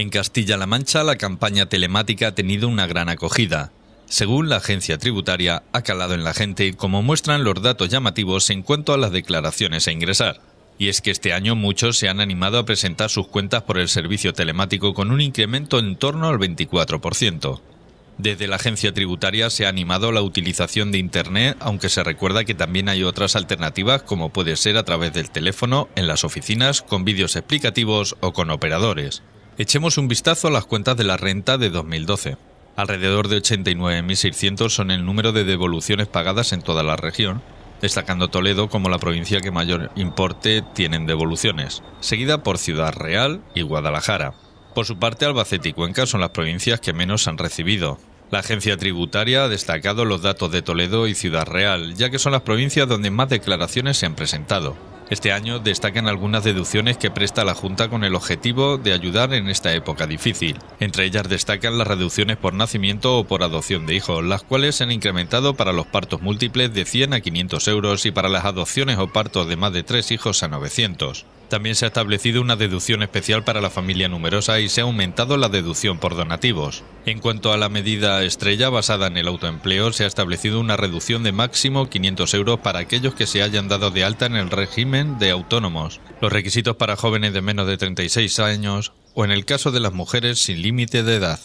En Castilla-La Mancha la campaña telemática ha tenido una gran acogida. Según la agencia tributaria, ha calado en la gente, como muestran los datos llamativos en cuanto a las declaraciones a ingresar. Y es que este año muchos se han animado a presentar sus cuentas por el servicio telemático con un incremento en torno al 24%. Desde la agencia tributaria se ha animado la utilización de Internet, aunque se recuerda que también hay otras alternativas como puede ser a través del teléfono, en las oficinas, con vídeos explicativos o con operadores. Echemos un vistazo a las cuentas de la renta de 2012. Alrededor de 89.600 son el número de devoluciones pagadas en toda la región, destacando Toledo como la provincia que mayor importe tienen devoluciones, seguida por Ciudad Real y Guadalajara. Por su parte, Albacete y Cuenca son las provincias que menos han recibido. La agencia tributaria ha destacado los datos de Toledo y Ciudad Real, ya que son las provincias donde más declaraciones se han presentado. Este año destacan algunas deducciones que presta la Junta con el objetivo de ayudar en esta época difícil. Entre ellas destacan las reducciones por nacimiento o por adopción de hijos, las cuales se han incrementado para los partos múltiples de 100 a 500 euros y para las adopciones o partos de más de tres hijos a 900. También se ha establecido una deducción especial para la familia numerosa y se ha aumentado la deducción por donativos. En cuanto a la medida estrella basada en el autoempleo, se ha establecido una reducción de máximo 500 euros para aquellos que se hayan dado de alta en el régimen de autónomos. Los requisitos para jóvenes de menos de 36 años o en el caso de las mujeres sin límite de edad.